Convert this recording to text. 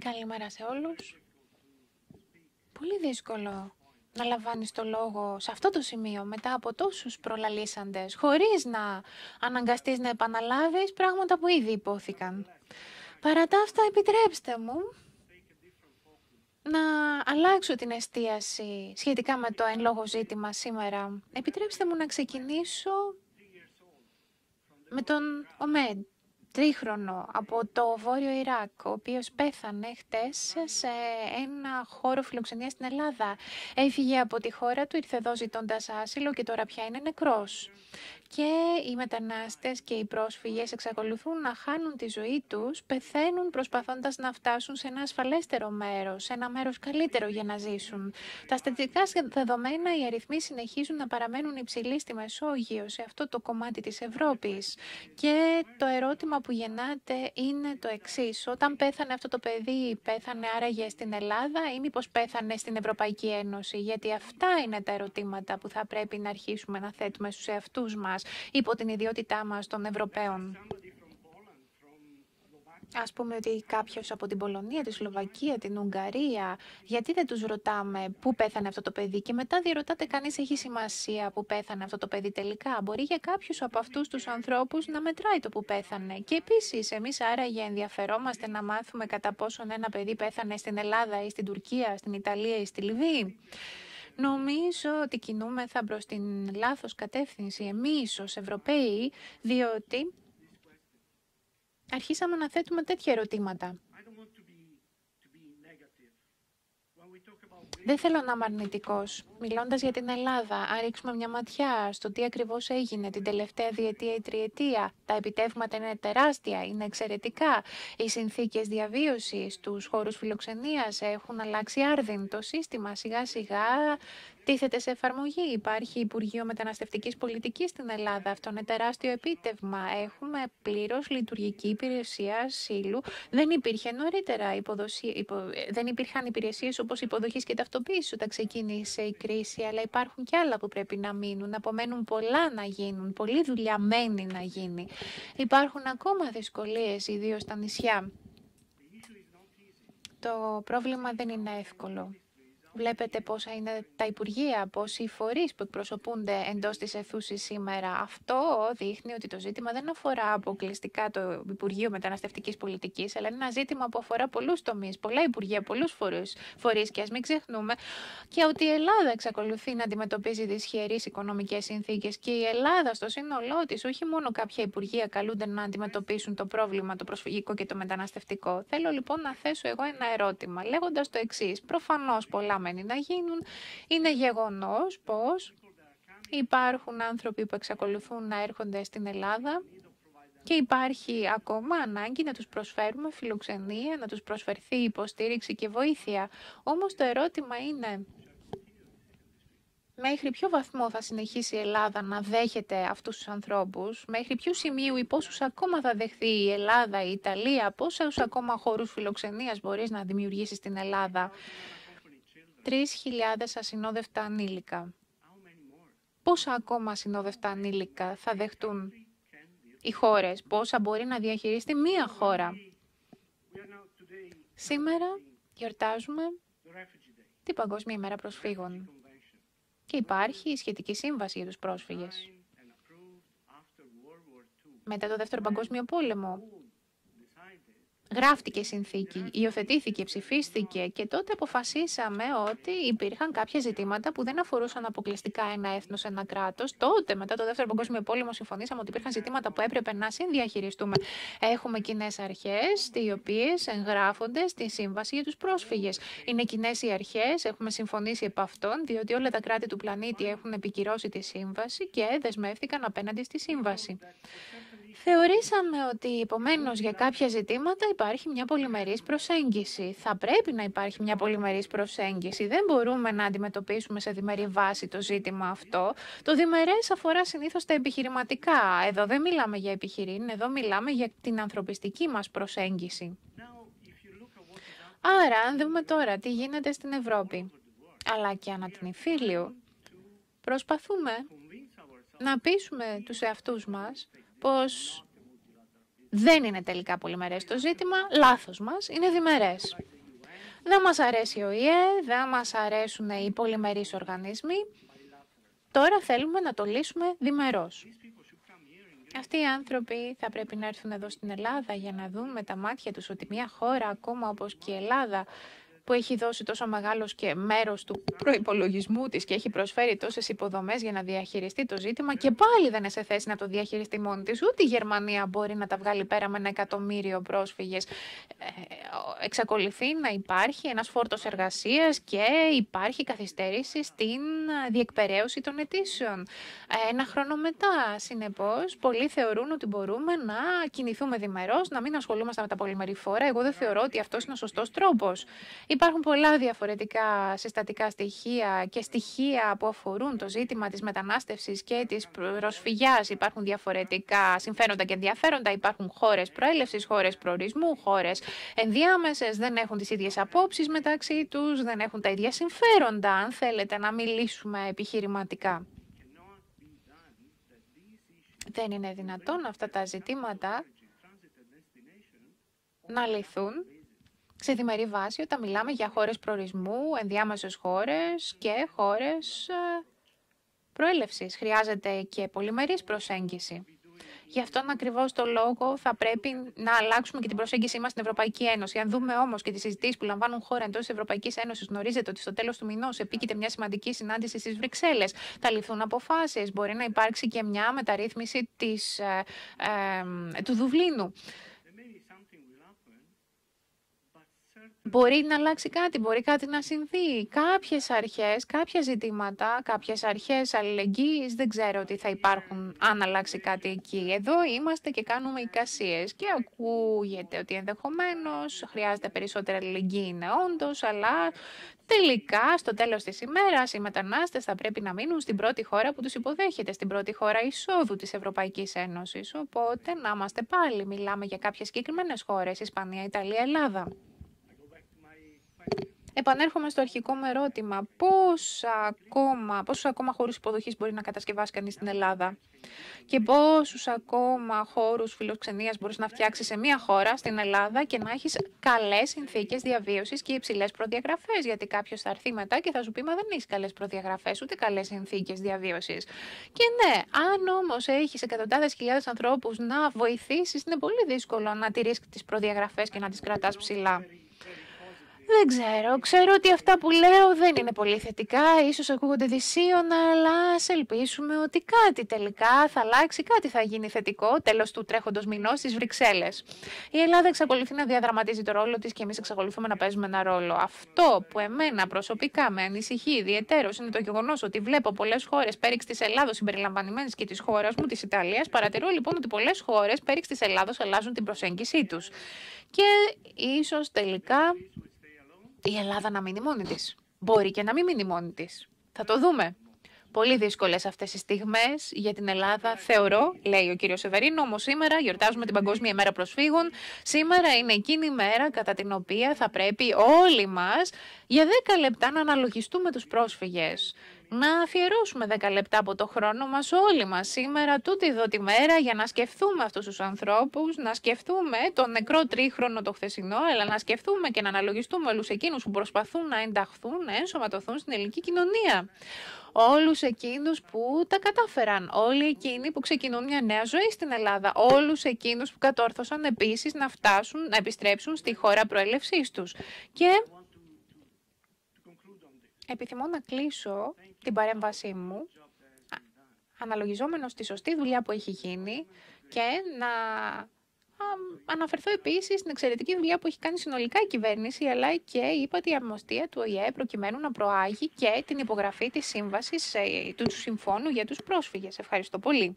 Καλημέρα σε όλους. Πολύ δύσκολο να λαμβάνεις το λόγο σε αυτό το σημείο μετά από τόσους προλαλήσαντες, χωρίς να αναγκαστείς να επαναλάβεις πράγματα που ήδη υπόθηκαν. Παρά τα αυτά, επιτρέψτε μου να αλλάξω την εστίαση σχετικά με το εν λόγω ζήτημα σήμερα. Επιτρέψτε μου να ξεκινήσω με τον Ομέντ, τρίχρονο από το Βόρειο Ιράκ, ο οποίος πέθανε χτες σε ένα χώρο φιλοξενιά στην Ελλάδα. Έφυγε από τη χώρα του, ήρθε εδώ ζητώντας άσυλο και τώρα πια είναι νεκρός. Και οι μετανάστες και οι πρόσφυγες εξακολουθούν να χάνουν τη ζωή τους, πεθαίνουν προσπαθώντας να φτάσουν σε ένα ασφαλέστερο μέρος, σε ένα μέρος καλύτερο για να ζήσουν. Τα στατιστικά δεδομένα, οι αριθμοί συνεχίζουν να παραμένουν υψηλοί στη Μεσόγειο, σε αυτό το κομμάτι της Ευρώπης. Και το ερώτημα που γεννάτε είναι το εξής. Όταν πέθανε αυτό το παιδί, πέθανε άραγε στην Ελλάδα ή μήπως πέθανε στην Ευρωπαϊκή Ένωση. Γιατί αυτά είναι τα ερωτήματα που θα πρέπει να αρχίσουμε να θέτουμε στους εαυτούς μας υπό την ιδιότητά μας των Ευρωπαίων. Ας πούμε ότι κάποιος από την Πολωνία, τη Σλοβακία, την Ουγγαρία, γιατί δεν τους ρωτάμε πού πέθανε αυτό το παιδί και μετά διερωτάται κανείς έχει σημασία που πέθανε αυτό το παιδι και μετα διερωτάτε κανεις τελικά. Μπορεί για κάποιους από αυτούς τους ανθρώπους να μετράει το που πέθανε. Και επίσης εμείς άραγε ενδιαφερόμαστε να μάθουμε κατά πόσον ένα παιδί πέθανε στην Ελλάδα ή στην Τουρκία, στην Ιταλία ή στη Λιβύη. Νομίζω ότι κινούμεθα προς την λάθος κατεύθυνση εμείς ως Ευρωπαίοι, διότι αρχίσαμε να θέτουμε τέτοια ερωτήματα. Δεν θέλω να είμαι αρνητικός. Μιλώντας για την Ελλάδα, αν ρίξουμε μια ματιά στο τι ακριβώς έγινε την τελευταία διετία ή τριετία, τα επιτεύγματα είναι τεράστια, είναι εξαιρετικά. Οι συνθήκες διαβίωσης τους χώρους φιλοξενίας έχουν αλλάξει άρδιν. Το σύστημα σιγά σιγά Τίθεται σε εφαρμογή. Υπάρχει Υπουργείο Μεταναστευτικής Πολιτικής στην Ελλάδα. Αυτό είναι τεράστιο επίτευγμα. Έχουμε πλήρως λειτουργική υπηρεσία ασύλου. Δεν υπήρχε νωρίτερα υποδοσία, δεν υπήρχαν υπηρεσίες όπως υποδοχής και ταυτοποίησης όταν ξεκίνησε η κρίση, αλλά υπάρχουν και άλλα που πρέπει να μείνουν. Απομένουν πολλά να γίνουν. Πολλή δουλειά μένει να γίνει. Υπάρχουν ακόμα δυσκολίες, ιδίως στα νησιά. Το πρόβλημα δεν είναι εύκολο. Βλέπετε πόσα είναι τα Υπουργεία, πόσοι φορείς που εκπροσωπούνται εντός της αιθούσης σήμερα. Αυτό δείχνει ότι το ζήτημα δεν αφορά αποκλειστικά το Υπουργείο Μεταναστευτικής Πολιτικής, αλλά είναι ένα ζήτημα που αφορά πολλούς τομείς, πολλά Υπουργεία, πολλούς φορείς, και ας μην ξεχνούμε και ότι η Ελλάδα εξακολουθεί να αντιμετωπίζει δυσχερείς οικονομικές συνθήκες και η Ελλάδα στο σύνολό της όχι μόνο κάποια Υπουργεία καλούνται να αντιμετωπίσουν το πρόβλημα το προσφυγικό και το μεταναστευτικό. Θέλω λοιπόν να θέσω εγώ ένα ερώτημα, λέγοντας το εξής. Προφανώς πολλά να γίνουν. Είναι γεγονός πως υπάρχουν άνθρωποι που εξακολουθούν να έρχονται στην Ελλάδα και υπάρχει ακόμα ανάγκη να τους προσφέρουμε φιλοξενία, να τους προσφερθεί υποστήριξη και βοήθεια. Όμως το ερώτημα είναι μέχρι ποιο βαθμό θα συνεχίσει η Ελλάδα να δέχεται αυτούς τους ανθρώπους, μέχρι ποιο σημείο ή πόσους ακόμα θα δεχθεί η Ελλάδα, η Ιταλία, πόσους ακόμα χώρους φιλοξενίας μπορείς να δημιουργήσεις στην Ελλάδα. 3.000 ασυνόδευτα ανήλικα. Πόσα ακόμα ασυνόδευτα ανήλικα θα δεχτούν οι χώρες, πόσα μπορεί να διαχειριστεί μία χώρα. Σήμερα γιορτάζουμε την Παγκόσμια ημέρα προσφύγων και υπάρχει η σχετική σύμβαση για τους πρόσφυγες. Μετά το Δεύτερο Παγκόσμιο Πόλεμο, Γράφτηκε συνθήκη, υιοθετήθηκε, ψηφίστηκε και τότε αποφασίσαμε ότι υπήρχαν κάποια ζητήματα που δεν αφορούσαν αποκλειστικά ένα έθνος, ένα κράτος. Τότε, μετά το Δεύτερο Παγκόσμιο Πόλεμο, συμφωνήσαμε ότι υπήρχαν ζητήματα που έπρεπε να συνδιαχειριστούμε. Έχουμε κοινέ αρχές, οι οποίες εγγράφονται στη Σύμβαση για τους Πρόσφυγες. Είναι κοινέ οι αρχές, έχουμε συμφωνήσει επ' αυτών, διότι όλα τα κράτη του πλανήτη έχουν επικυρώσει τη Σύμβαση και δεσμεύτηκαν απέναντι στη Σύμβαση. Θεωρήσαμε ότι επομένως για κάποια ζητήματα υπάρχει μια πολυμερής προσέγγιση. Θα πρέπει να υπάρχει μια πολυμερής προσέγγιση. Δεν μπορούμε να αντιμετωπίσουμε σε διμερή βάση το ζήτημα αυτό. Το διμερές αφορά συνήθως τα επιχειρηματικά. Εδώ δεν μιλάμε για επιχειρήν, εδώ μιλάμε για την ανθρωπιστική μας προσέγγιση. Άρα, αν δούμε τώρα τι γίνεται στην Ευρώπη, αλλά και ανά την Ιφίλιο, προσπαθούμε να πείσουμε τους εαυτούς μας πως δεν είναι τελικά πολυμερές το ζήτημα, λάθος μας, είναι διμερές. Δεν μας αρέσει ο ΙΕ, δεν μας αρέσουν οι πολυμερείς οργανισμοί. Τώρα θέλουμε να το λύσουμε διμερώς. Αυτοί οι άνθρωποι θα πρέπει να έρθουν εδώ στην Ελλάδα για να δουν με τα μάτια τους ότι μια χώρα ακόμα όπως και η Ελλάδα που έχει δώσει τόσο μεγάλος και μέρος του προπολογισμού της και έχει προσφέρει τόσες υποδομές για να διαχειριστεί το ζήτημα και πάλι δεν είναι σε θέση να το διαχειριστεί μόνη της. Ούτε η Γερμανία μπορεί να τα βγάλει πέρα με ένα εκατομμύριο πρόσφυγες. Ε, εξακολουθεί να υπάρχει ένας φόρτος εργασίας και υπάρχει καθυστέρηση στην διεκπαιρέωση των αιτήσεων. Ένα χρόνο μετά, συνεπώς, πολλοί θεωρούν ότι μπορούμε να κινηθούμε διμερώς, να μην ασχολούμαστε με τα πολυμερή φόρα. Εγώ δεν θεωρώ ότι αυτός είναι ο σωστός τρόπος. Υπάρχουν πολλά διαφορετικά συστατικά στοιχεία και στοιχεία που αφορούν το ζήτημα της μετανάστευσης και της προσφυγιάς. Υπάρχουν διαφορετικά συμφέροντα και ενδιαφέροντα. Υπάρχουν χώρες προέλευσης, χώρες προορισμού, χώρες ενδιάμεσες. Δεν έχουν τις ίδιες απόψεις μεταξύ τους, δεν έχουν τα ίδια συμφέροντα, αν θέλετε να μιλήσουμε επιχειρηματικά. Δεν είναι δυνατόν αυτά τα ζητήματα να λυθούν σε διμερή βάση όταν μιλάμε για χώρες προορισμού, ενδιάμεσες χώρες και χώρες ε, προέλευσης. Χρειάζεται και πολυμερής προσέγγιση. Γι' αυτόν ακριβώς το λόγο θα πρέπει να αλλάξουμε και την προσέγγιση μας στην Ευρωπαϊκή Ένωση. Αν δούμε όμως και τις συζητήσεις που λαμβάνουν χώρα εντός της Ευρωπαϊκής Ένωσης, γνωρίζετε ότι στο τέλος του μηνός επίκειται μια σημαντική συνάντηση στις Βρυξέλλες. Θα ληφθούν αποφάσεις. Μπορεί να υπάρξει και μια μεταρρύθμιση της, ε, ε του Δουβλίνου. μπορεί να αλλάξει κάτι, μπορεί κάτι να συμβεί. Κάποιες αρχές, κάποια ζητήματα, κάποιες αρχές αλληλεγγύης. δεν ξέρω τι θα υπάρχουν αν αλλάξει κάτι εκεί. Εδώ είμαστε και κάνουμε εικασίες και ακούγεται ότι ενδεχομένως, χρειάζεται περισσότερη αλληλεγγύη είναι όντως, αλλά τελικά στο τέλος της ημέρας, οι μετανάστες θα πρέπει να μείνουν στην πρώτη χώρα που τους υποδέχεται, στην πρώτη χώρα εισόδου της Ευρωπαϊκής Ένωσης. Οπότε να είμαστε πάλι, μιλάμε για κάποιες συγκεκριμένες χώρες, Ισπανία, Ιταλία, Ελλάδα. Επανέρχομαι στο αρχικό μου ερώτημα. Πόσα ακόμα, πόσους ακόμα χώρους υποδοχής μπορεί να κατασκευάσει κανείς στην Ελλάδα και πόσους ακόμα χώρους φιλοξενίας μπορείς να φτιάξεις σε μια χώρα στην Ελλάδα και να έχεις καλές συνθήκες διαβίωσης και υψηλές προδιαγραφές γιατί κάποιος θα έρθει μετά και θα σου πει μα δεν έχεις καλές προδιαγραφές ούτε καλές συνθήκες διαβίωσης. Και ναι, αν όμως έχεις εκατοντάδες χιλιάδες ανθρώπους να βοηθήσεις είναι πολύ δύσκολο να τηρείς τις προδιαγραφές και να τις κρατάς ψηλά. Δεν ξέρω. Ξέρω ότι αυτά που λέω δεν είναι πολύ θετικά, ίσως ακούγονται δυσίωνα, αλλά ας ελπίσουμε ότι κάτι τελικά θα αλλάξει, κάτι θα γίνει θετικό τέλος του τρέχοντος μηνός στις Βρυξέλλες. Η Ελλάδα εξακολουθεί να διαδραματίζει το ρόλο της και εμείς εξακολουθούμε να παίζουμε ένα ρόλο. Αυτό που εμένα προσωπικά με ανησυχεί ιδιαίτερο είναι το γεγονός ότι βλέπω πολλές χώρες, πέριξ της Ελλάδος συμπεριλαμβανημένες και της χώρας μου, της Ιταλίας. Παρατηρώ λοιπόν ότι πολλές χώρες πέριξ της Ελλάδος αλλάζουν την προσέγγιση τους. Και ίσως τελικά η Ελλάδα να μείνει μόνη της. Μπορεί και να μην μείνει μόνη της. Θα το δούμε. Πολύ δύσκολες αυτές οι στιγμές για την Ελλάδα, θεωρώ, λέει ο κύριος Σεβερίνο, όμως σήμερα γιορτάζουμε την Παγκόσμια ημέρα προσφύγων. Σήμερα είναι εκείνη η μέρα κατά την οποία θα πρέπει όλοι μας για 10 λεπτά να αναλογιστούμε τους προσφυγε να αφιερώσουμε 10 λεπτά από το χρόνο μας όλοι μας σήμερα, τούτη εδώ τη μέρα, για να σκεφτούμε αυτούς τους ανθρώπους, να σκεφτούμε τον νεκρό τρίχρονο το χθεσινό, αλλά να σκεφτούμε και να αναλογιστούμε όλους εκείνους που προσπαθούν να ενταχθούν, να ενσωματωθούν στην ελληνική κοινωνία. Όλους εκείνους που τα κατάφεραν, όλοι εκείνοι που ξεκινούν μια νέα ζωή στην Ελλάδα, όλους εκείνους που κατόρθωσαν επίσης να φτάσουν, να επιστρέψουν στη χώρα προέλευσής τους. Και Επιθυμώ να κλείσω την παρέμβασή μου αναλογιζόμενος στη σωστή δουλειά που έχει γίνει και να αναφερθώ επίσης στην εξαιρετική δουλειά που έχει κάνει συνολικά η κυβέρνηση, αλλά και η ύπατη αρμοστία του ΟΗΕ, προκειμένου να προάγει και την υπογραφή της σύμβασης ε, του Συμφώνου για τους πρόσφυγες. Ευχαριστώ πολύ.